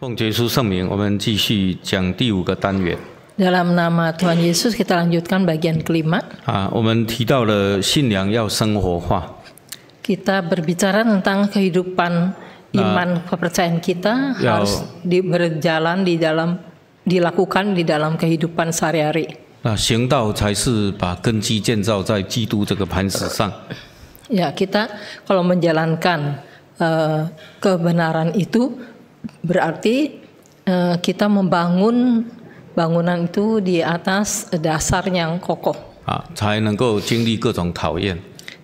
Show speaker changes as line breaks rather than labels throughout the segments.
奉耶稣圣名，我们继续讲第五个单元。
Dalam nama Tuhan Yesus kita lanjutkan bagian kelima.
啊，我们提到了信仰要生活化。
Kita berbicara tentang kehidupan iman kepercayaan kita ya harus di, berjalan di dalam dilakukan di dalam kehidupan sehari-hari. Nah, kita kalau menjalankan eh, kebenaran itu berarti uh, kita membangun bangunan itu di atas dasar yang kokoh.
Ah, 才能够经历各种考验。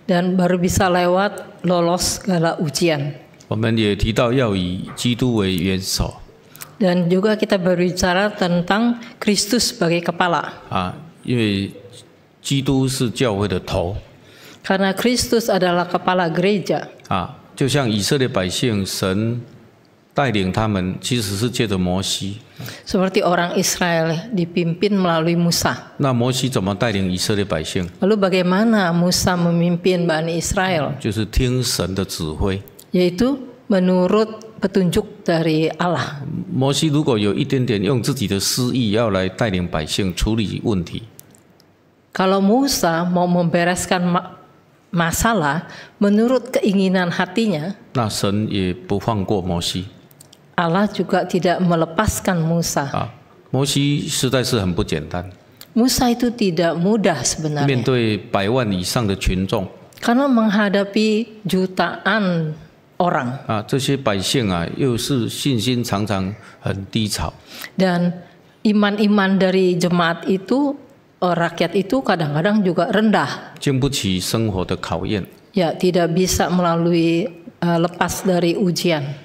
dan baru bisa lewat lolos segala ujian. Dan juga kita berbicara tentang Kristus sebagai kepala. Karena Kristus adalah kepala gereja.
带领他们其实是借着摩西。
Seperti orang Israel dipimpin melalui Musa.
那摩西怎么带领以色列百姓
？Lalu bagaimana Musa memimpin Bani Israel?
就是听神的指挥。
Yaitu menurut petunjuk dari Allah. Musa mau membereskan masalah menurut keinginan hatinya.
那神也不放过摩西。
Allah juga tidak melepaskan Musa. Ah, Musa itu tidak mudah sebenarnya. Karena menghadapi jutaan orang. Ah, Dan iman-iman dari jemaat itu eh, rakyat itu kadang-kadang juga rendah. Ya, tidak bisa melalui uh, lepas dari ujian.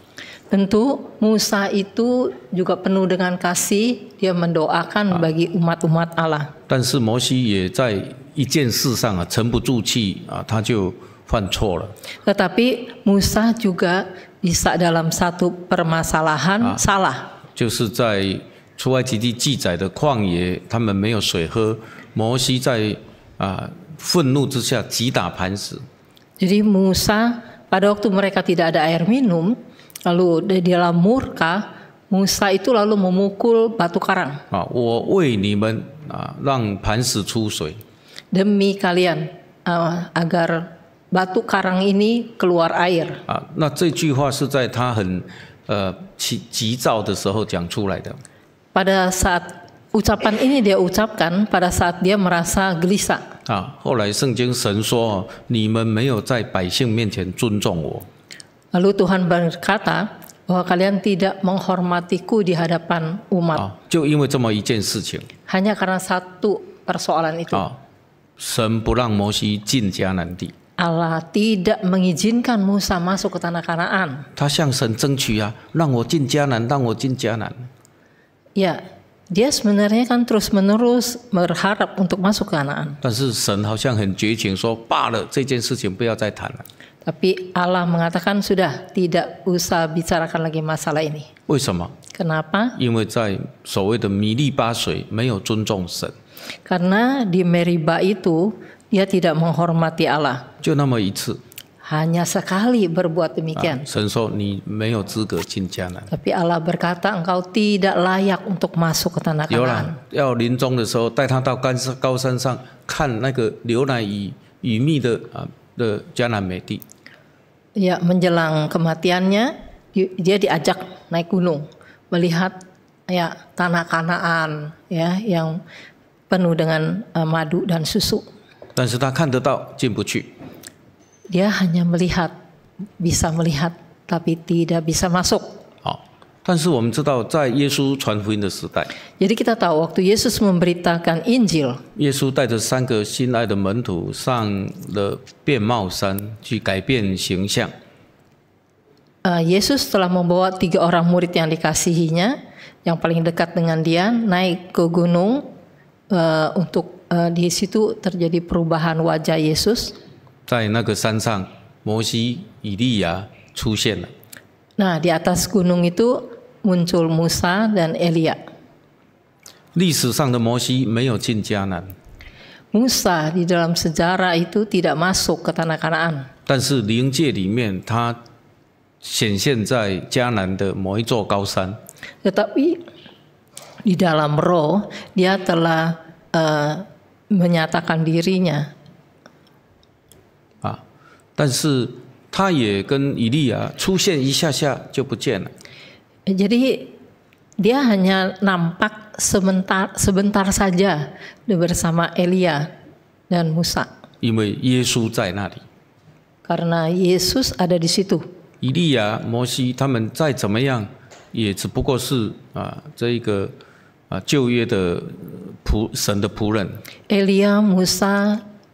Tentu Musa itu juga penuh dengan kasih, dia mendoakan ah. bagi umat-umat Allah. tetapi Musa juga bisa dalam satu permasalahan salah.
Jadi
Musa pada waktu mereka tidak ada air minum, Lalu dalam murka, Musa itu lalu memukul batu karang. Ah, Demi kalian uh, agar batu karang ini keluar air.
Ah, 那这句话是在他很呃急急躁的时候讲出来的。
Pada saat ucapan ini dia ucapkan pada saat dia merasa gelisah.
啊，后来圣经神说：“你们没有在百姓面前尊重我。”
Lalu Tuhan berkata bahwa kalian tidak menghormatiku di hadapan umat. Hanya karena satu persoalan itu. Oh, Allah tidak mengizinkan Musa masuk ke tanah Kanaan. Ya, dia sebenarnya kan terus menerus berharap untuk masuk ke Kanaan. Tapi Allah mengatakan sudah tidak usah bicarakan lagi masalah ini. Kenapa? Karena di Meriba itu dia tidak menghormati Allah. Hanya sekali berbuat demikian. Tapi Allah berkata engkau tidak layak untuk masuk ke tanah kanan.
Kanaan. The
Ya, menjelang kematiannya dia diajak naik gunung melihat ya tanah Kanaan ya yang penuh dengan uh, madu dan susu. Dia hanya melihat, bisa melihat tapi tidak bisa masuk. Jadi kita tahu waktu Yesus memberitakan Injil. Yesus telah membawa tiga orang murid yang dikasihinya, yang paling dekat dengan dia, naik ke gunung uh, untuk uh, di situ terjadi perubahan wajah Yesus.
在那个山上，摩西、以利亚出现了。
Nah, di atas gunung itu muncul Musa dan Elia. Musa di dalam sejarah itu tidak masuk ke tanah Kanaan. Tetapi di dalam roh dia telah uh, menyatakan dirinya.
啊，但是他也跟以利亚出现一下下就不见了。
jadi dia hanya nampak sebentar sebentar saja bersama Elia dan Musa.
Yesus
Karena Yesus ada di situ.
Elia, Moses, ah, ah,
Elia, Musa,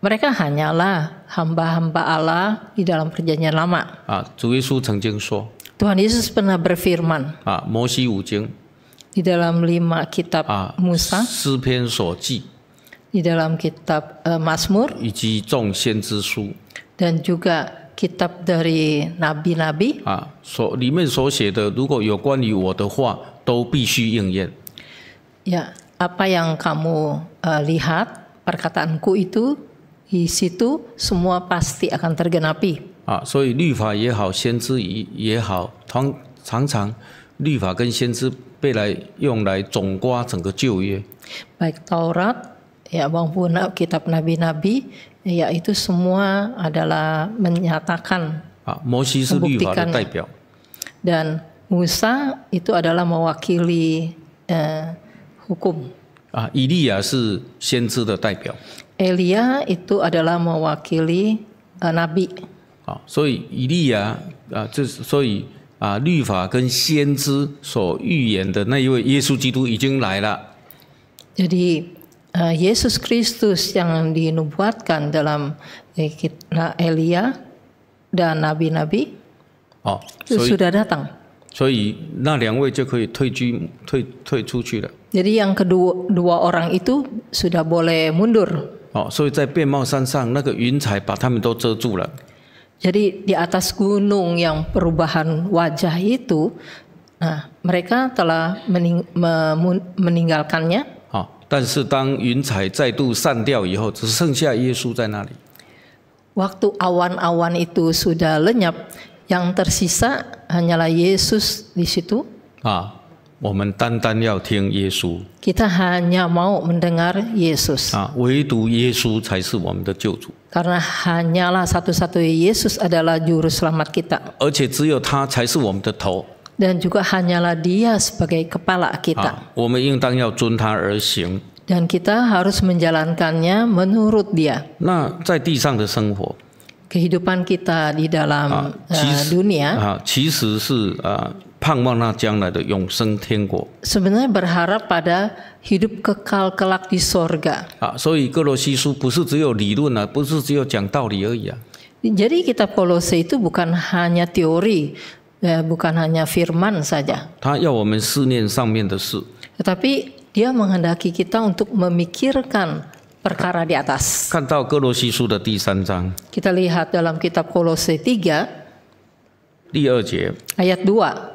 mereka hanyalah hamba-hamba Allah di dalam perjanjian lama.
啊，主耶稣曾经说。Ah,
Tuhan Yesus pernah berfirman ah, di dalam lima kitab
Sipen Soji.
di dalam kitab eh, Mazmur
以及众先知书
dan juga kitab dari nabi-nabi
Ah, di
Ya, apa yang kamu uh, lihat perkataanku itu di situ semua pasti akan tergenapi
啊，所以律法也好，先知也也好，常常常律法跟先知被来用来总括整个旧约。
Baik Taurat ya maupun kitab nabi-nabi ya itu semua adalah menyatakan ah, Musa itu adalah mewakili eh, hukum. Ah, itu adalah mewakili、uh, eh, nabi.
啊，所以以利亚啊，这所以啊，律法跟先知所预言的那一位耶稣基督已经来了。
Jadi eh, Yesus Kristus yang dinubuatkan dalam eh, Elia dan nabi-nabi
哦，sudah
datang. yang kedua dua orang itu sudah boleh mundur. Jadi di atas gunung yang perubahan wajah itu, nah mereka telah mening, me, meninggalkannya.
好，但是当云彩再度散掉以后，只剩下耶稣在那里。
Waktu awan-awan itu sudah lenyap, yang tersisa hanyalah Yesus di situ.
Ah. 我们单单要听耶稣。
kita hanya mau mendengar Yesus。
啊，唯独耶稣才是我们的救主。
karena hanyalah satu-satu n Yesus a y adalah Juruselamat kita。
而且只有他才是我们的头。
dan juga hanyalah Dia sebagai kepala kita。
我们应当要遵他而行。
dan kita harus menjalankannya menurut Dia。
那在地上的生活。
kehidupan kita di dalam dunia。
啊，其实是啊。
Sebenarnya berharap pada hidup kekal kelak di sorga. Ah, kitab Kolose itu bukan hanya teori, ya, bukan hanya firman saja. Tetapi dia menghendaki kita untuk memikirkan perkara di atas. Kan kita lihat dalam kitab Kolose 3 ayat 2.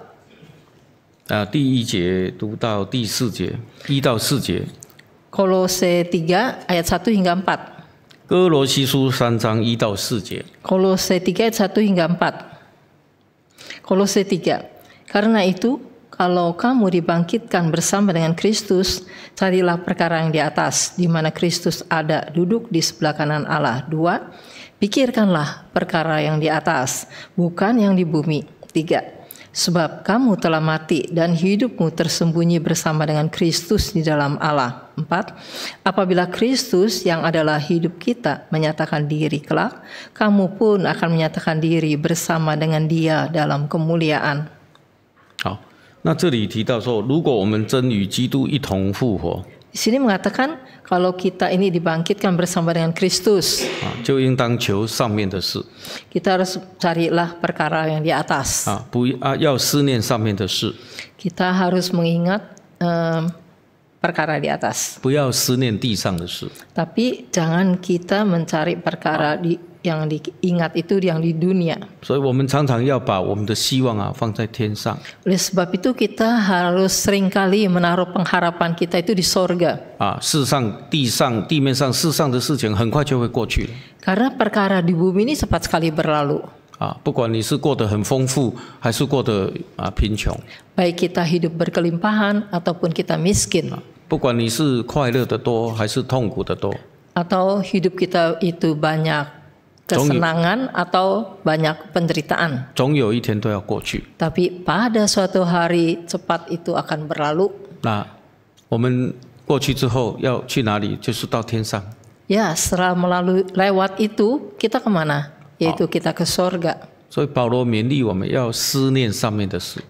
啊，第一节读到第四节，一到四节。
Kolose 3 ayat 1 hingga 4.
3 ayat 1
hingga 4. Kolose 3. Karena itu, kalau kamu dibangkitkan bersama dengan Kristus, carilah perkara yang di atas, di mana Kristus ada duduk di sebelah kanan Allah. Dua, pikirkanlah perkara yang di atas, bukan yang di bumi. Tiga, sebab kamu telah mati dan hidupmu tersembunyi bersama dengan Kristus di dalam Allah. 4. Apabila Kristus yang adalah hidup kita menyatakan diri kelak, kamu pun akan menyatakan diri bersama dengan dia dalam kemuliaan.
那这里提到说如果我们真与基督一同复活
di sini mengatakan kalau kita ini dibangkitkan bersama dengan Kristus. Kita harus carilah perkara yang di atas. Ah, kita harus mengingat um, perkara di atas. Tapi jangan kita mencari perkara ah. di yang diingat itu yang di dunia. Oleh sebab itu kita harus seringkali menaruh pengharapan kita itu di sorga. Ah, Karena perkara di bumi ini cepat sekali berlalu.
啊，不管你是过得很丰富，还是过得啊贫穷
，baik kita hidup berkelimpahan ataupun kita Atau hidup kita itu banyak kesenangan atau banyak penderitaan. Tapi pada suatu hari cepat itu akan berlalu. Nah, ya, setelah melalui lewat itu kita kemana? Yaitu kita ke sorga.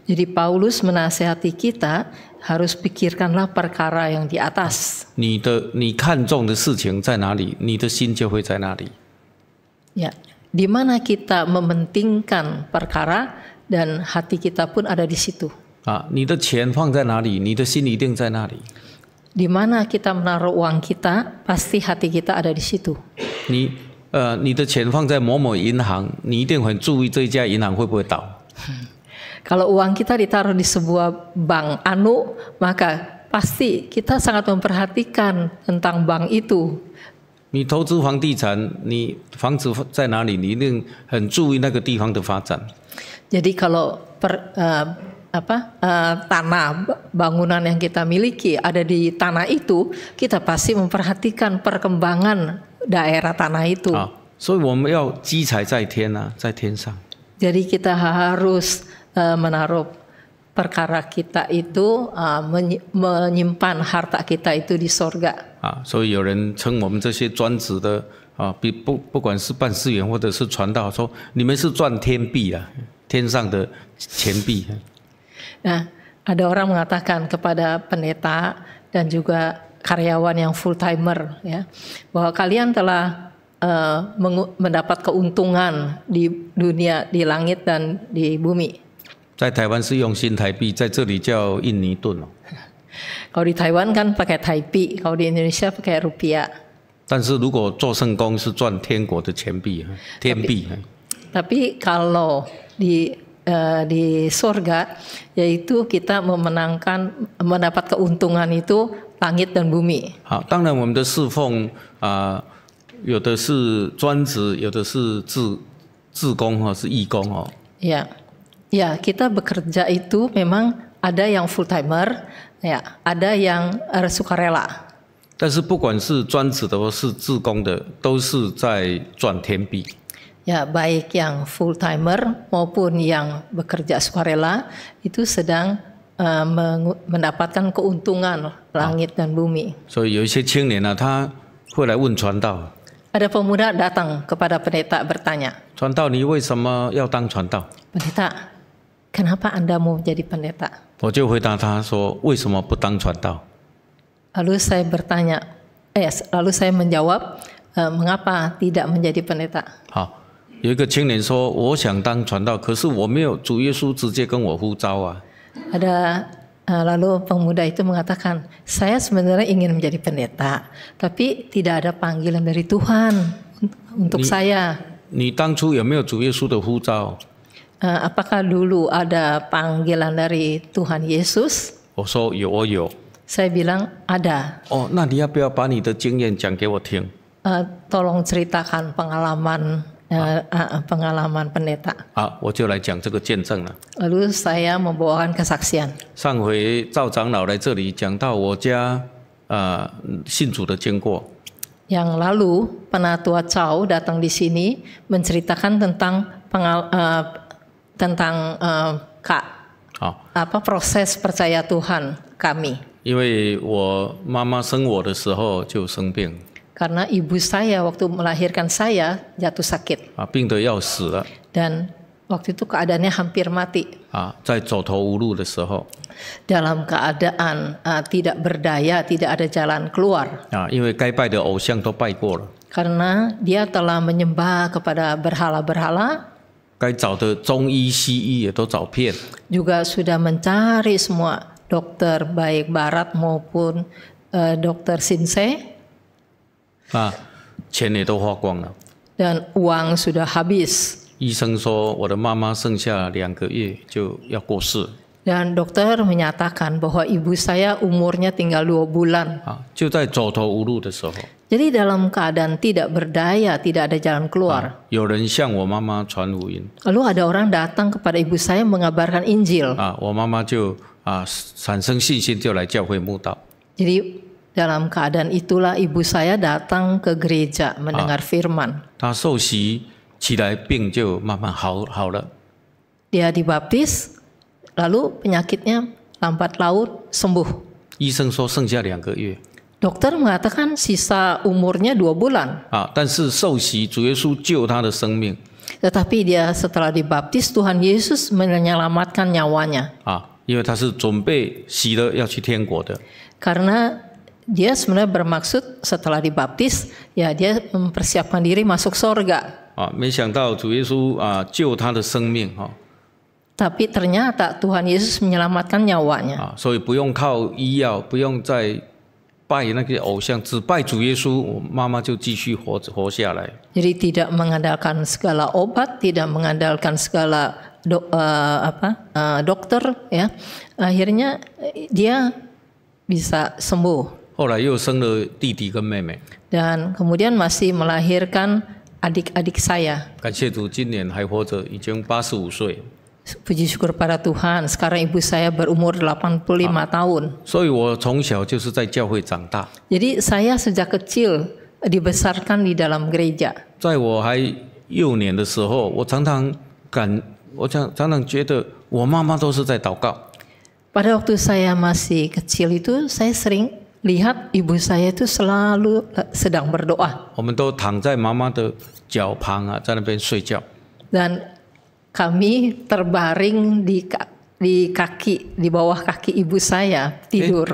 Jadi Paulus menasehati kita harus pikirkanlah perkara yang di atas.
你的你看重的事情在哪里，你的心就会在哪里。
Ya, di mana kita mementingkan perkara dan hati kita pun ada di situ. Ah, mana kita menaruh uang kita, pasti hati kita ada di situ.
你呃，你的钱放在某某银行，你一定很注意这家银行会不会倒。
Kalau uang kita ditaruh di sebuah bank anu, maka pasti kita sangat memperhatikan tentang bank itu.
你投资房地产，你房子在哪里，你一定很注意那个地方的发展。
Jadi kalau per, eh, apa eh, tanah bangunan yang kita miliki ada di tanah itu, kita pasti memperhatikan perkembangan daerah tanah itu. 啊，所以我们
要积财在天啊，在天上。
Jadi ah, kita harus eh, menaruh perkara kita itu uh, menyimpan harta kita itu di sorga.
啊，所以有人称我们这些专职的啊，比不不管是办事员或者是传道，说你们是赚天币啊，天上的钱币。
Nah, ada orang mengatakan kepada pendeta dan juga karyawan yang full timer ya, bahwa kalian telah uh, mendapat keuntungan di dunia di langit dan di bumi.
在台湾是用新台币，在这里叫印尼盾哦。
到台湾看，用台币；到 i n d o n e 卢比啊。
但是，如果做圣工是赚天国的钱币，天币。
tapi kalau di eh di surga yaitu kita memenangkan mendapat keuntungan itu langit dan bumi。
好，当然我们的侍奉啊，有的是专职，有的是志志工哈，是义工哦。
Yeah. Ya, kita bekerja itu memang ada yang full timer, ya, ada yang eh, sukarela.
但是不管是专职的或是自工的，都是在赚甜币。
Ya, baik yang full timer maupun yang bekerja sukarela itu sedang uh, mendapatkan keuntungan langit dan bumi. 所
以有一些青年呢、啊，他会来问传道。
Ada pemuda datang kepada pendeta bertanya.
传道，你为什么要当传道
？Pendeta, kenapa Anda mau jadi pendeta? Lalu saya bertanya, eh, lalu saya menjawab, eh, mengapa tidak menjadi pendeta? ada eh, lalu pemuda itu mengatakan, saya sebenarnya ingin menjadi pendeta, tapi tidak ada panggilan dari Tuhan untuk saya.
你当初有没有主耶稣的呼召？
Eh, apakah dulu ada panggilan dari Tuhan Yesus? Oh, oh, so, Saya bilang ada. Oh, Uh, tolong ceritakan pengalaman Uh, uh, pengalaman pendeta. Ah, Lalu saya membawakan kesaksian. Ah, yang lalu penatua Cao datang di sini menceritakan tentang pengal, uh, tentang uh, kak oh. apa proses percaya Tuhan kami. Karena ibu saya waktu melahirkan saya jatuh sakit. Dan waktu itu keadaannya hampir mati. Dalam keadaan uh, tidak berdaya, tidak ada jalan keluar. Karena dia telah menyembah kepada berhala-berhala.
该找的中医、西医也都找遍
，juga sudah mencari semua dokter baik barat maupun dokter sinse.
a 钱也都花光了。
dan uang sudah habis.
医生说，我的妈妈剩下两个月就要过世。
dan dokter menyatakan bahwa ibu saya umurnya tinggal dua bulan. Jadi dalam keadaan tidak berdaya, tidak ada jalan keluar. Lalu ada orang datang kepada ibu saya mengabarkan Injil. Jadi dalam keadaan itulah ibu saya datang ke gereja mendengar ah, firman. Dia dibaptis, lalu penyakitnya lambat laun sembuh. Dokter mengatakan sisa umurnya dua bulan. Ah, Tetapi dia setelah dibaptis Tuhan Yesus menyelamatkan nyawanya. Ah, Karena dia sebenarnya bermaksud setelah dibaptis ya dia mempersiapkan diri masuk surga. Ah, tapi ternyata Tuhan Yesus menyelamatkan nyawanya. 啊，
所以不用靠医药，不用再拜那个偶像，只拜主耶稣，我妈妈就继续活活下来。
Jadi tidak mengandalkan segala obat, tidak mengandalkan segala do, uh, apa uh, dokter ya. Akhirnya eh, dia bisa sembuh.
后来又生了弟弟跟妹妹。
Dan kemudian masih melahirkan adik-adik saya. Puji syukur pada Tuhan, sekarang ibu saya berumur 85 ah, tahun. Jadi saya sejak kecil dibesarkan di dalam gereja. Pada waktu saya masih kecil itu, saya sering lihat ibu saya itu selalu eh, sedang berdoa. dan kami terbaring di di kaki di bawah kaki ibu saya tidur.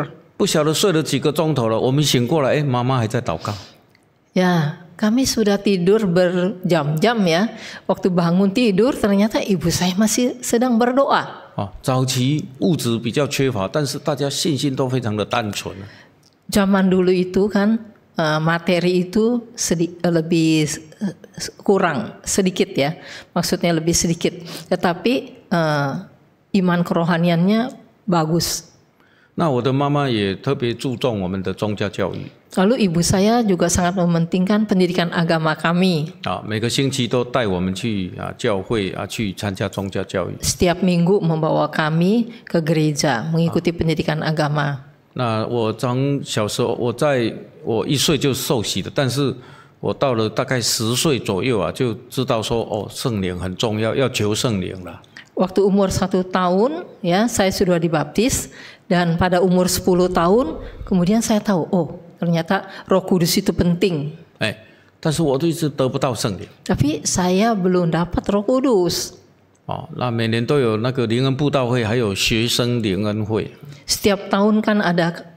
Eh, kami sudah tidur berjam-jam ya. Waktu bangun tidur, ternyata ibu saya masih sedang berdoa. Oh, zaman dulu itu kan Eh, materi itu sedi eh, lebih eh, kurang sedikit ya, maksudnya lebih sedikit. Tetapi uh, iman kerohaniannya bagus. Nah, Lalu ibu saya juga sangat mementingkan pendidikan agama kami. Ah, Setiap minggu membawa kami ke gereja mengikuti pendidikan agama.
那我从小时候我在我一岁就受洗的，但是我到了大概十岁左右啊，就知道说哦，圣灵很重要，要求圣灵了。
Waktu umur satu tahun, ya, saya sudah dibaptis, dan pada umur sepuluh tahun, kemudian saya tahu, oh, ternyata roh kudus itu penting.
哎，但是我都一得不到圣礼。
Tapi saya belum dapat roh kudus.
哦，那每年都有那个灵恩布道会，还有学生灵恩会。
Setiap tahun kan ada.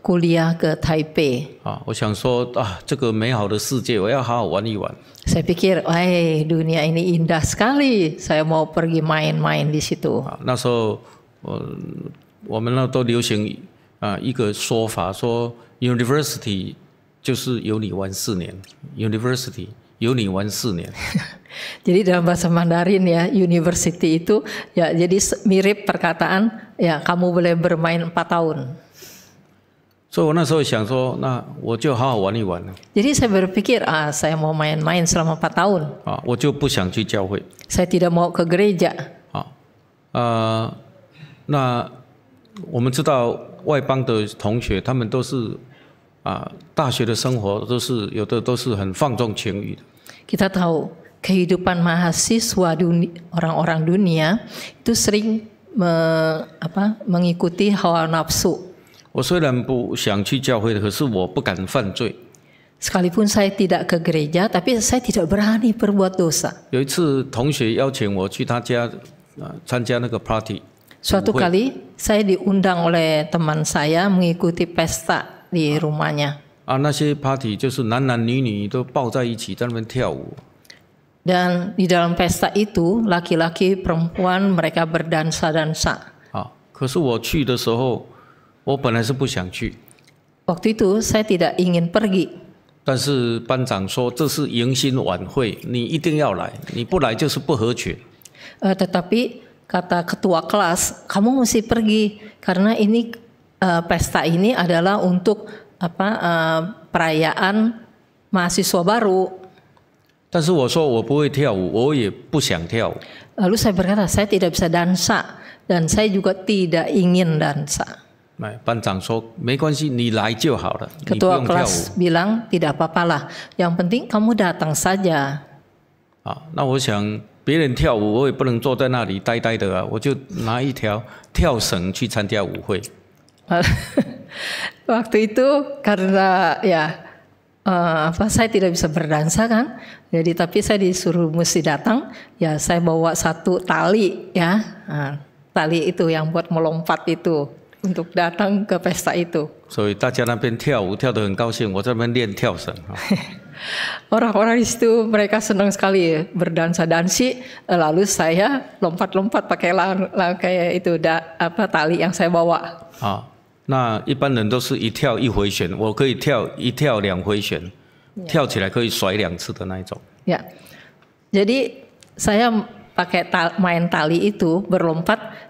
kuliah ke Taipei.
Ah, 我想说啊，这个美好的世界，我要好好玩一玩。
Saya pikir, eh dunia ini indah sekali. Saya mau pergi main-main di situ. 啊，
那时候我我们那都流行啊一个说法，说 ah, university 就是有你玩四年，university 有你玩四年。
jadi dalam bahasa Mandarin ya, university itu ya jadi mirip perkataan ya kamu boleh bermain empat tahun.
所以，我那时候想说，那我就好好玩一玩了。
Jadi saya b e r p i k i r ah, saya mau main-main selama empat tahun。
啊，我就不想去教会。
Saya tidak mau ke gereja。
啊，呃，那我们知道外邦的同学，他们都是啊，大学的生活都是有的，都是很放纵情欲的。
Kita tahu kehidupan mahasiswa dunia orang-orang dunia itu sering mengikuti h a a nafsu。
我虽然不想去教会可是我不敢犯罪。
Sekalipun saya tidak ke gereja, tapi saya tidak berani berbuat dosa.
有一次同学邀请我去他家参加那个 party。
Suatu kali saya diundang oleh teman saya mengikuti pesta di rumahnya。
啊，那些 party 就是男男女女都抱在一起在那边跳舞。
Dan di dalam pesta itu, laki-laki, perempuan, mereka berdansa-dansa。
啊，可是我去的时候。我本来是不想去。
Waktu itu saya tidak ingin pergi. tetapi kata ketua kelas, kamu mesti pergi karena ini eh, pesta ini adalah untuk apa eh, perayaan mahasiswa baru. 但
是我说我不会跳舞，我也不想跳舞。
Lalu saya berkata saya tidak bisa dansa dan saya juga tidak ingin dansa.
Ketua kelas
bilang tidak apa apa lah, yang penting kamu datang saja.
Ah, 那我想别人跳舞，我也不能坐在那里呆呆的啊，我就拿一条跳绳去参加舞会。
Waktu itu karena ya uh, apa saya tidak bisa berdansa kan, jadi tapi saya disuruh mesti datang, ya saya bawa satu tali ya, ah, tali itu yang buat melompat itu untuk datang ke pesta itu. Orang-orang di situ mereka senang sekali ya, berdansa dansi, lalu saya lompat-lompat pakai lang, lang kayak itu da, apa tali yang saya bawa.
Ah, nah, yeah.
jadi saya pakai ta main tali itu berlompat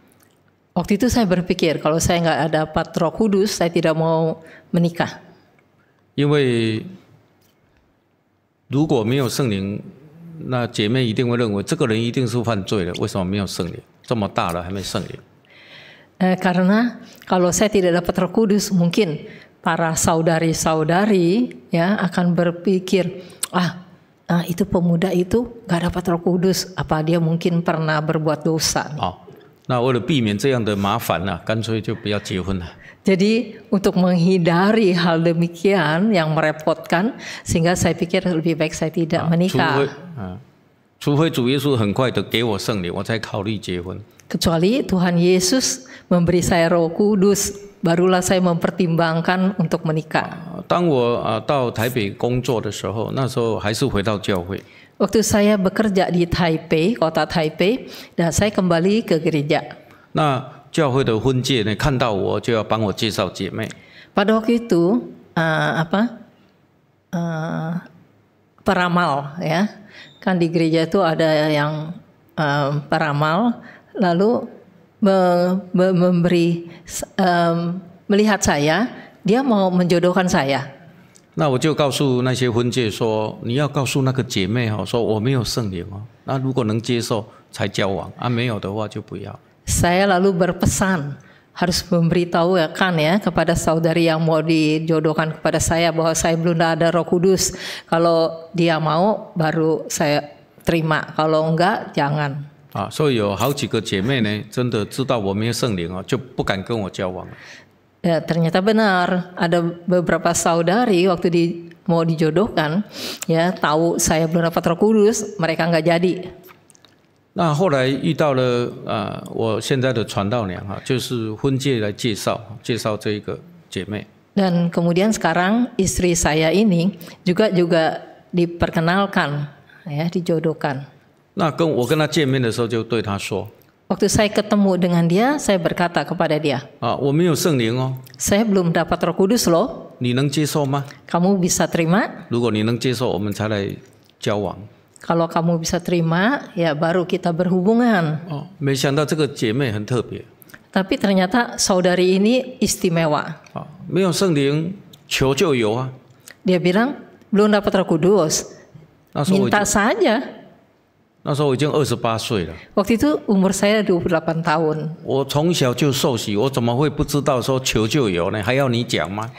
Waktu itu saya berpikir kalau saya nggak dapat Roh Kudus, saya tidak mau menikah. karena kalau saya tidak dapat Roh Kudus, mungkin para saudari-saudari ya akan berpikir, ah, Nah, itu pemuda itu nggak dapat Roh Kudus, apa dia mungkin pernah berbuat dosa? Oh. Jadi untuk menghindari hal demikian yang merepotkan, sehingga saya pikir lebih baik saya tidak ah, menikah.
Ah，Kecuali
Tuhan Yesus memberi saya Roh Kudus, barulah saya mempertimbangkan untuk menikah.
当我啊到台北工作的时候，那时候还是回到教会。
Waktu saya bekerja di Taipei, kota Taipei, dan saya kembali ke gereja.
Nah, 教会的婚介呢，看到我就要帮我介绍姐妹。
Pada waktu itu, uh, apa uh, peramal ya, kan di gereja itu ada yang uh, peramal, lalu me me memberi um, melihat saya, dia mau menjodohkan saya.
那我就告诉那些婚介说，你要告诉那个姐妹哈，说我没有圣灵哦。那如果能接受才交往啊，没有的话就不要。
saya lalu berpesan harus memberitahu ya kan ya kepada saudari yang mau dijodohkan kepada saya bahwa saya belum ada roh kudus kalau dia mau baru saya terima kalau enggak jangan。
啊，所以有好几个姐妹呢，真的知道我没有圣灵哦，就不敢跟我交往
Ya, ternyata benar. Ada beberapa saudari waktu di mau dijodohkan, ya tahu saya belum dapat Roh Kudus, mereka nggak jadi. Nah, dan kemudian sekarang istri saya ini juga juga diperkenalkan ya dijodohkan.
那跟我跟她见面的时候，就对她说。
Waktu saya ketemu dengan dia, saya berkata kepada dia, ah, Saya belum dapat roh kudus loh. Kamu bisa terima? Kalau kamu bisa terima, ya baru kita berhubungan. Oh, tapi ternyata saudari ini istimewa. dia bilang, belum dapat roh kudus. Minta saja.
那时候我已经二十八岁了。
Waktu itu umur saya 28 tahun.
我从小就受洗，我怎么会不知道说求就有呢？还要你讲吗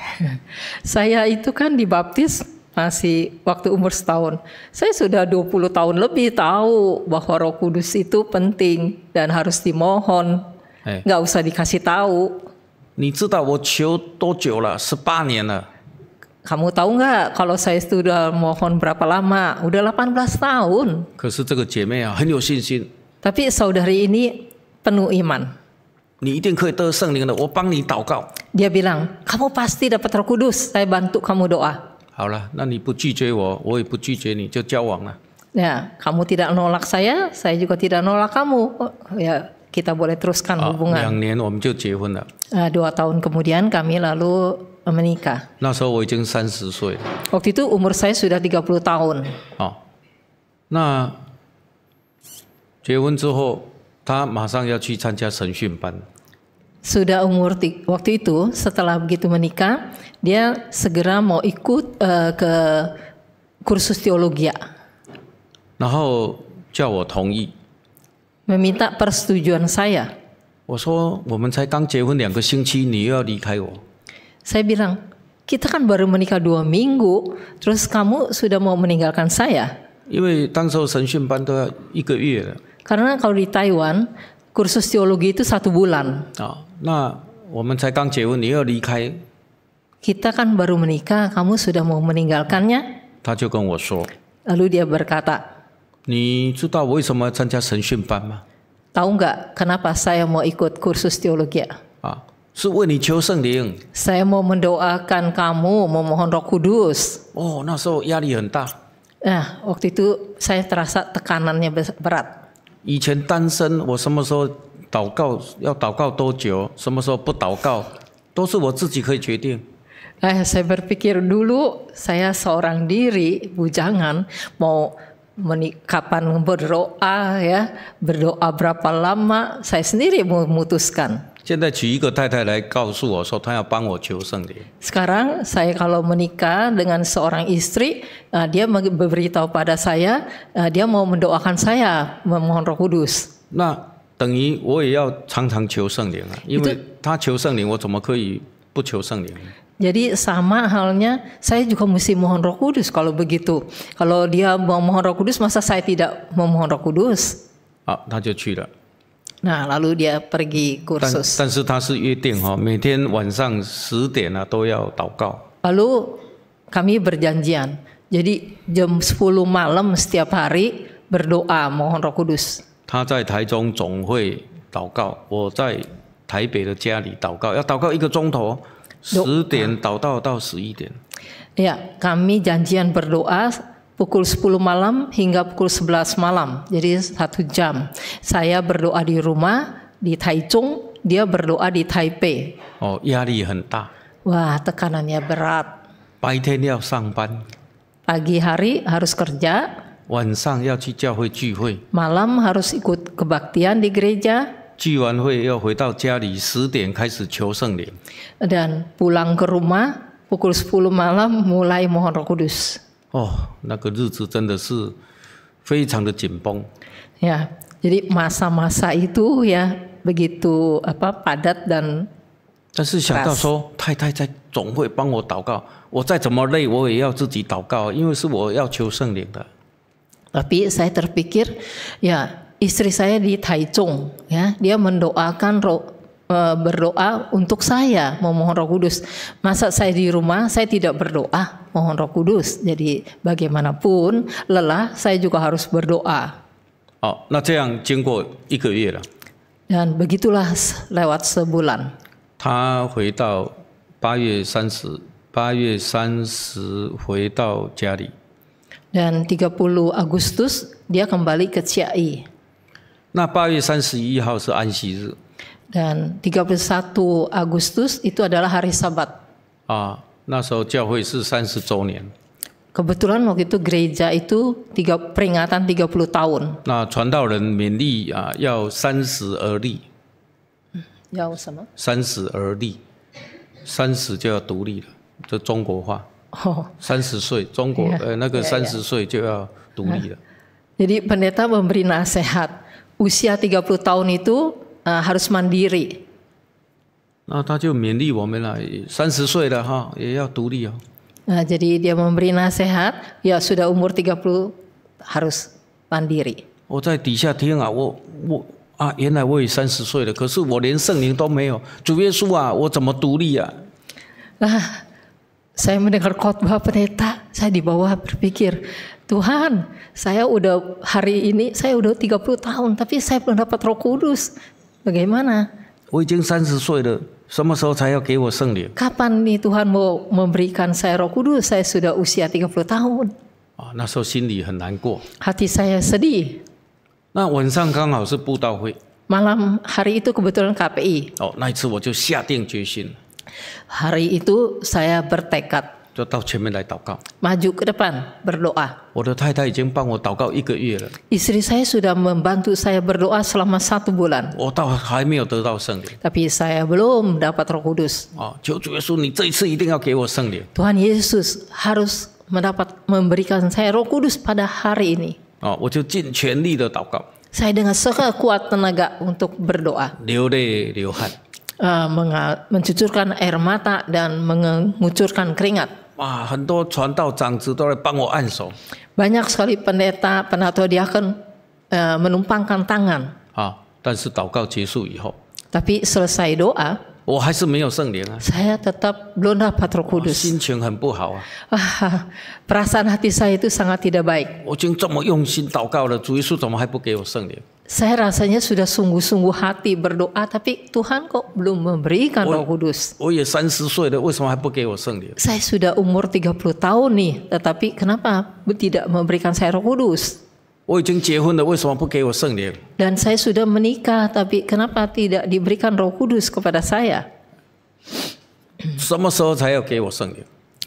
？Saya itu kan dibaptis masih waktu umur setahun. Saya sudah dua puluh tahun lebih tahu bahwa Roh Kudus itu penting dan harus dimohon. Eh. Nggak usah dikasih tahu.
你知道我求多久了？十八年了。
kamu tahu nggak kalau saya sudah mohon berapa lama? Udah 18 tahun. Tapi saudari ini penuh iman. Dia bilang, kamu pasti dapat roh kudus, saya bantu kamu doa.
好了，那你不拒绝我，我也不拒绝你，就交往了。
Ya, kamu tidak nolak saya, saya juga tidak nolak kamu. Oh, ya, kita boleh teruskan uh, ah, hubungan. 两
年我们就结婚了。
Uh, dua tahun kemudian kami lalu menikah.
那时候我已经三十岁了。
Waktu itu umur saya sudah 30 tahun.
哦，那结婚之后，他马上要去参加审讯班。
Sudah ah, nah, umur waktu itu setelah begitu menikah, dia segera mau ikut uh, ke kursus teologi.
然后叫我同意。
meminta persetujuan saya. Ya, saya bilang kita kan baru menikah dua minggu, terus kamu sudah mau meninggalkan saya. Karena kalau di Taiwan kursus teologi itu satu bulan.
Ah, ya,
kita kan baru menikah, kamu sudah mau meninggalkannya. Lalu dia berkata. Tahu nggak kenapa saya mau ikut kursus teologi?
啊，是为你求圣灵。
Saya mau mendoakan kamu, memohon Roh Kudus. 哦，那
时候压力很大。
Nah, oh, waktu itu saya terasa tekanannya berat. saya berpikir dulu saya seorang diri, bujangan, mau kapan berdoa ya, berdoa berapa lama, saya sendiri memutuskan. Sekarang saya kalau menikah dengan seorang istri, eh, dia memberitahu pada saya, eh, dia mau mendoakan saya memohon Roh Kudus. Nah, jadi sama halnya saya juga mesti mohon Roh Kudus kalau begitu. Kalau dia mau mohon Roh Kudus, masa saya tidak mau mohon Roh Kudus? Ah, Nah, lalu dia pergi kursus.
但,但是他是约定哈，每天晚上十点啊都要祷告。
Lalu kami berjanjian. Jadi jam 10 malam setiap hari berdoa mohon Roh Kudus. Dia di
他在台中总会祷告，我在台北的家里祷告，要祷告一个钟头。十点祷到到十一点。
Ya, kami janjian berdoa pukul 10 malam hingga pukul 11 malam. Jadi satu jam. Saya berdoa di rumah di Taichung, dia berdoa di Taipei.
Oh, yari
Wah, tekanannya berat. Pagi hari harus kerja. Malam harus ikut kebaktian di gereja.
聚完会要回到家里，十点开始求圣灵。
Dan pulang ke rumah pukul sepuluh malam mulai mohon kudus。
哦，那个日子真的是非常的紧绷。
Ya, jadi masa-masa itu ya begitu apa padat dan 但是想到说
太太在总会帮我祷告，我再怎么累我也要自己祷告，因为是我要求圣灵的。
Tapi saya terfikir ya. istri saya di Taichung ya dia mendoakan roh e, berdoa untuk saya memohon Roh Kudus. Masa saya di rumah saya tidak berdoa mohon Roh Kudus. Jadi bagaimanapun lelah saya juga harus berdoa.
Oh, nah yang
Dan begitulah lewat sebulan.
他回到八月三十，八月三十回到家里。
Dan 30 Agustus dia kembali ke Chiai.
那八月三十一号是安息日。
Dan 31 Agustus itu adalah hari Sabat.
Ah, waktu
itu gereja itu tiga, peringatan 30 tahun. Nah, Jadi pendeta memberi nasihat usia 30 tahun itu uh, harus mandiri. Nah, jadi dia memberi nasihat, ya sudah umur 30 harus mandiri.
我在底下听啊，我我啊，原来我也三十岁了，可是我连圣灵都没有。主耶稣啊，我怎么独立啊
？Nah, saya mendengar khotbah pendeta, saya di bawah berpikir, Tuhan, saya udah hari ini saya udah 30 tahun tapi saya belum dapat Roh Kudus. Bagaimana? Kapan nih Tuhan mau memberikan saya Roh Kudus? Saya sudah usia 30 tahun. Ah, Hati saya sedih.
那晚上刚好是布道会。
Malam hari itu kebetulan KPI. Oh, itu saya bertekad
就到前面来祷告。
Maju ke depan berdoa.
我的太太已经帮我祷告一个月了。
Istri saya sudah membantu saya berdoa selama satu bulan. saya belum dapat Roh Kudus. Tuhan Yesus harus mendapat memberikan saya Roh Kudus pada hari ini.
哦，我就尽全力的祷告。
Saya dengan sekuat tenaga untuk berdoa.
流泪流汗。
Uh, mencucurkan air mata dan mengucurkan keringat.
啊，很多传道长子都来帮我按手。
Banyak sekali pendeta, penatua dia kan menumpangkan tangan.
Ah，selesai
doa, Saya tetap belum dapat Roh perasaan hati saya itu sangat tidak baik saya rasanya sudah sungguh-sungguh hati berdoa, tapi Tuhan kok belum memberikan oh, Roh
Kudus. Oh, ya, oh,
saya sudah umur 30 tahun nih, tetapi kenapa tidak memberikan saya Roh Kudus? Dan saya sudah menikah, tapi kenapa tidak diberikan Roh Kudus kepada saya?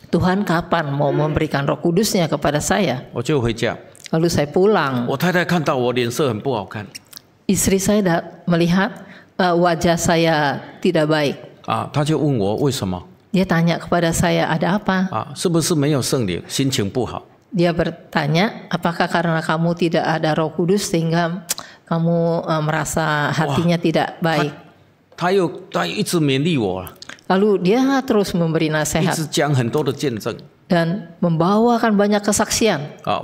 Tuhan kapan mau memberikan Roh Kudusnya kepada saya? Lalu saya pulang. Istri saya melihat uh, wajah saya tidak baik. Dia tanya kepada saya ada apa? Dia bertanya, apakah karena kamu tidak ada Roh Kudus sehingga kamu uh, merasa hatinya tidak baik? Lalu dia terus memberi nasihat dan membawakan banyak kesaksian. Ah,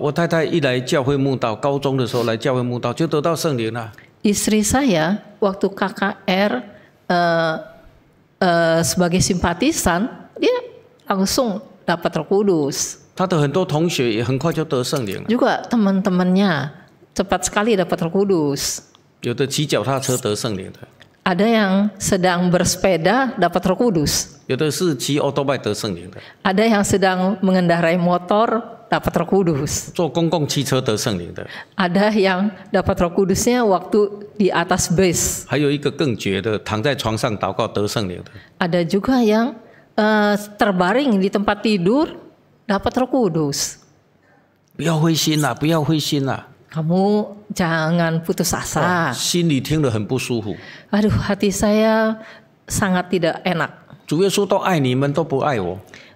Istri saya waktu KKR uh, eh, uh, eh, sebagai simpatisan, dia langsung dapat Roh Kudus. Juga teman-temannya cepat sekali dapat Roh Kudus.
有的骑脚踏车得圣灵的。
ada yang sedang bersepeda dapat Roh Kudus. Ada yang sedang mengendarai motor
dapat Roh Kudus.
Ada yang dapat Roh Kudusnya waktu di atas bus. Ada juga yang uh, terbaring di tempat tidur dapat Roh Kudus.
不要灰心啦，不要灰心啦。
kamu jangan putus asa.
Oh,
Aduh, hati saya sangat tidak enak.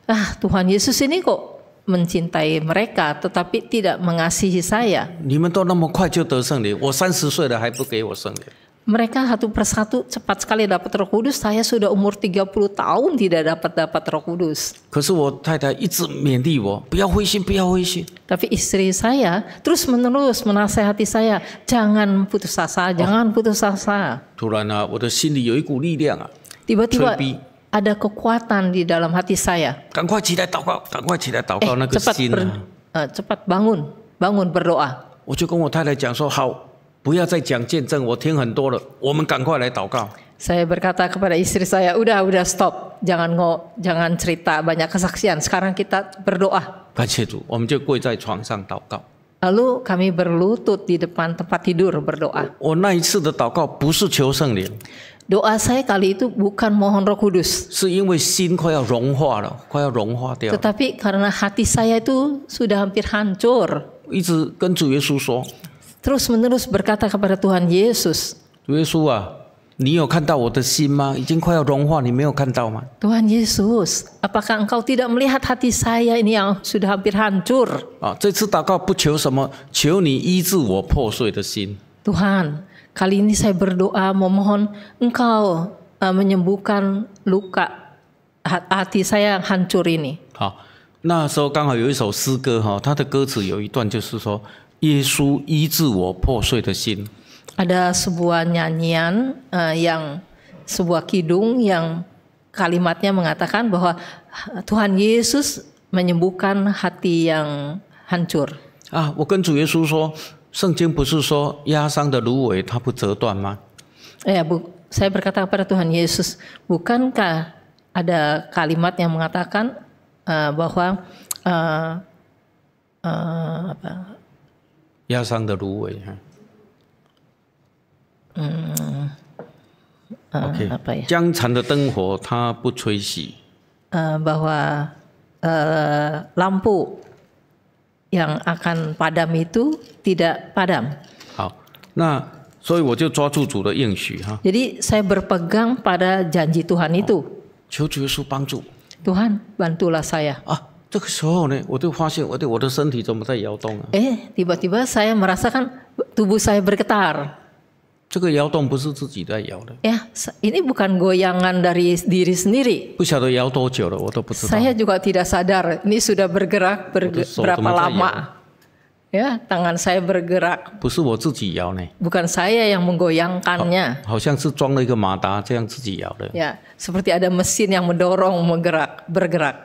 Ah, Tuhan Yesus ini kok mencintai mereka tetapi tidak mengasihi saya.
你们都那么快就得胜了，我三十岁了还不给我胜利。
mereka satu persatu cepat sekali dapat Roh Kudus. Saya sudah umur 30 tahun tidak dapat dapat Roh Kudus. Tapi istri saya terus menerus menasehati saya, jangan putus asa, oh. jangan putus asa. Tiba-tiba ada kekuatan di dalam hati saya.
Eh, cepat ber,
uh, cepat bangun, bangun berdoa. 我就
跟我太太讲说，好，不要再讲见证，我听很多了，我们赶快来祷告。
Saya berkata kepada istri saya, udah udah stop, jangan ngo, jangan cerita banyak kesaksian. Sekarang kita berdoa. Lalu kami berlutut di depan tempat tidur berdoa. Oh, Doa saya kali itu bukan mohon Roh Kudus. Tetapi karena hati saya itu sudah hampir hancur.
一直跟主耶稣说。
terus-menerus berkata kepada Tuhan Yesus, Tuhan Yesus, apakah engkau tidak melihat hati saya ini yang sudah hampir hancur? Ah, Tuhan, kali ini saya berdoa memohon engkau ah, menyembuhkan luka hati saya yang hancur ini.
好，那时候刚好有一首诗歌哈，它的歌词有一段就是说。Ah,
ada sebuah nyanyian uh, yang sebuah kidung yang kalimatnya mengatakan bahwa Tuhan Yesus menyembuhkan hati yang hancur. Ah, bu, saya berkata kepada Tuhan Yesus, bukankah ada kalimat yang mengatakan uh, bahwa uh, uh, apa,
压伤的芦苇哈。
嗯，OK，apa ya? Yang yang akan padam itu tidak padam。
好，那所以我就抓住主的应许哈。
Jadi saya berpegang pada janji Tuhan itu。
求主耶稣帮助。
Tuhan bantulah saya。
啊。这个时候呢，我就发现我的我的身体怎么在摇动啊？
哎，tiba-tiba saya merasakan tubuh saya bergetar. bukan goyangan dari diri sendiri. juga tidak sadar, ini sudah bergerak berapa lama. Ya. Ya, tangan saya bergerak. Bukan saya yang menggoyangkannya. seperti ada mesin yang mendorong bergerak.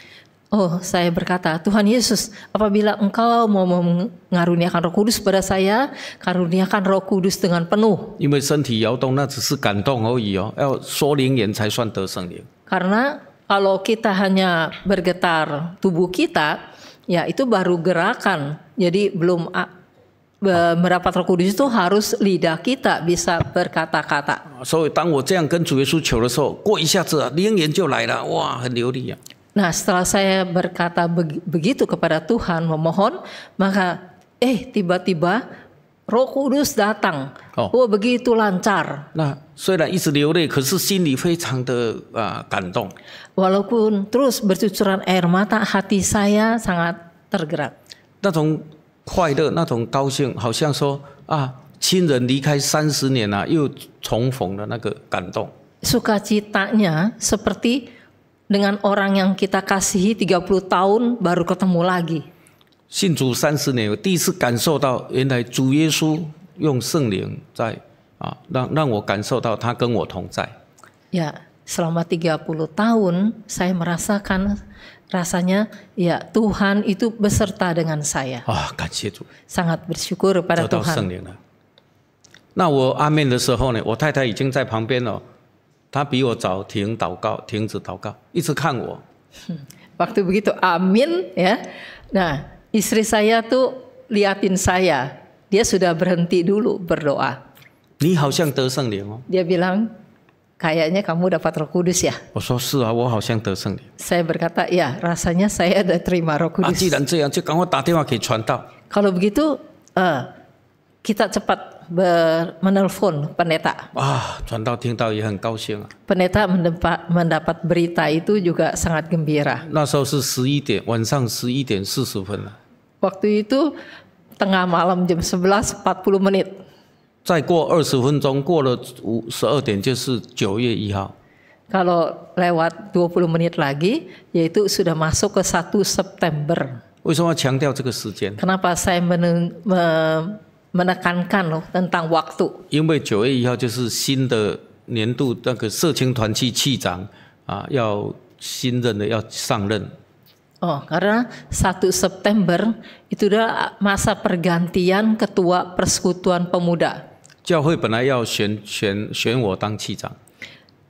Oh, saya berkata, Tuhan Yesus, apabila Engkau mau mengaruniakan Roh Kudus pada saya, karuniakan Roh Kudus dengan penuh. Karena kalau kita hanya bergetar tubuh kita, ya itu baru gerakan. Jadi belum mendapat Roh Kudus itu harus lidah kita bisa berkata-kata. So, kata Nah, setelah saya berkata begitu kepada Tuhan, memohon, maka eh tiba-tiba Roh Kudus datang. Oh. oh, begitu lancar. Nah, ah, walaupun terus bercucuran air mata, hati saya sangat tergerak. Ah, Sukacitanya seperti dengan orang yang kita kasihi 30 tahun baru ketemu lagi.
信主三十年，我第一次感受到原来主耶稣用圣灵在啊，让让我感受到他跟我同在。
Ya, selama 30 tahun saya merasakan rasanya ya Tuhan itu beserta dengan saya. Ah, Sangat bersyukur pada Tuhan.
他比我早停祷告，停止祷告，一直看我。
Waktu begitu, amin ya. Nah, istri saya tuh liatin saya, dia sudah berhenti dulu berdoa.
你好像得圣灵哦。
Dia bilang, kayaknya kamu dapat Roh Kudus ya. berkata, ya rasanya saya ada terima Roh Kudus. begitu, uh, kita cepat ber, menelpon pendeta.
Ah, ya,
Pendeta mendapat, mendapat berita itu juga sangat gembira. Nah, Waktu itu tengah malam jam 11.40 menit.
再过二十分钟，过了五十二点就是九月一号。
Kalau er er lewat 20 menit lagi, yaitu sudah masuk ke 1 September. saya meneng, menekankan loh tentang waktu. karena 1 September itu adalah masa pergantian ketua persekutuan pemuda.
教会本来要选选选我当区长。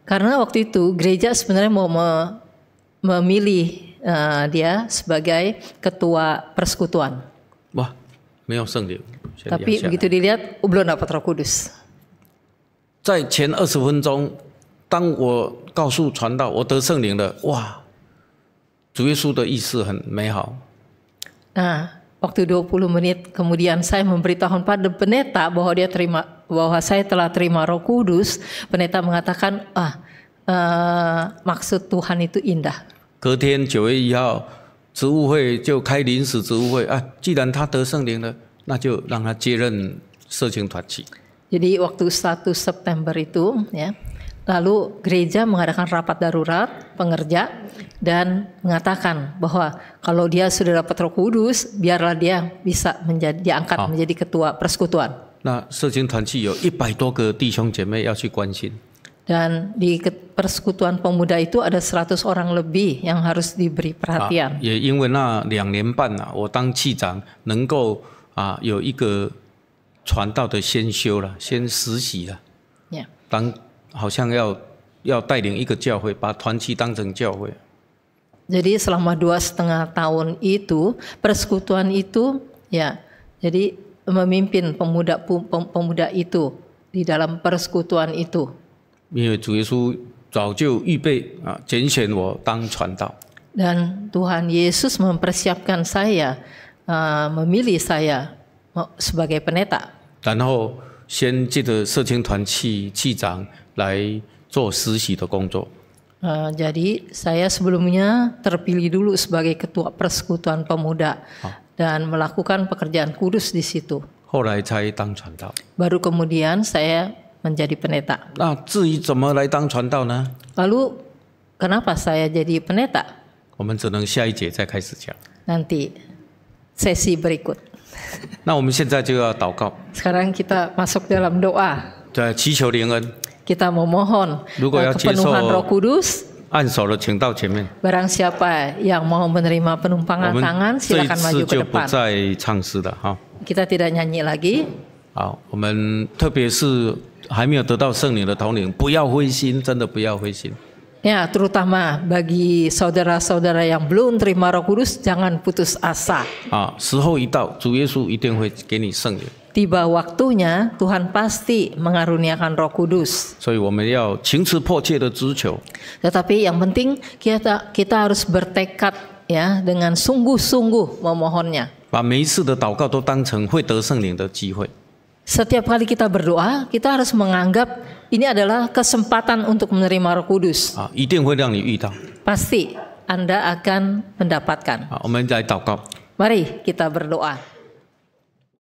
Karena waktu itu gereja sebenarnya mau me, memilih uh, dia sebagai ketua persekutuan.
Wah, tapi begitu
dilihat belum dapat Roh Kudus.
在前二十分钟，当我告诉传道我得圣灵了，哇，主耶稣的意思很美好。
Nah, waktu 20 menit kemudian saya memberitahukan pada pendeta bahwa dia terima bahwa saya telah terima Roh Kudus. Pendeta mengatakan, ah, uh, maksud Tuhan itu indah.
隔天九月一号。jadi
waktu 1 September itu ya, lalu gereja mengadakan rapat darurat pengerja dan mengatakan bahwa kalau dia sudah dapat Roh Kudus, biarlah dia bisa menjadi diangkat ah. menjadi ketua persekutuan dan di persekutuan pemuda itu ada 100 orang lebih yang harus diberi ah, perhatian. Jadi selama dua setengah tahun itu persekutuan itu ya jadi memimpin pemuda pemuda itu di dalam persekutuan itu.
因为主耶稣早就预备啊拣选我当传道。
Dan Tuhan Yesus mempersiapkan saya, ah, memilih saya sebagai pendeta.
然后先记得社青团去去长来做实习的工作。
Uh, jadi saya sebelumnya terpilih dulu sebagai ketua persekutuan pemuda ah. dan melakukan pekerjaan kudus di situ. Baru kemudian saya menjadi pendeta.
Nah,
Lalu kenapa saya jadi pendeta? Nanti sesi berikut. Sekarang kita masuk dalam doa. Kita memohon kepenuhan Roh Kudus. Barang siapa yang mau menerima penumpangan tangan silakan maju ke depan. Kita tidak nyanyi lagi.
好，我们特别是还没有得到圣灵的统领，不要灰心，真的不要灰心。
y a t e r u t a m a bagi saudara-saudara yang belum t e r i m a roh kudus, jangan putus asa。
啊，时候一到，主耶稣一定会给你圣灵。
Tiba waktunya, Tuhan pasti mengaruniakan roh kudus。
所以我们要情辞迫切的追求。
tetapi yang penting kita kita harus bertekad ya dengan sungguh-sungguh memohonnya。
把每一次的祷告都当成会得圣灵的机会。
setiap kali kita berdoa, kita harus menganggap ini adalah kesempatan untuk menerima Roh Kudus. Ah, Pasti Anda akan mendapatkan. Mari kita berdoa.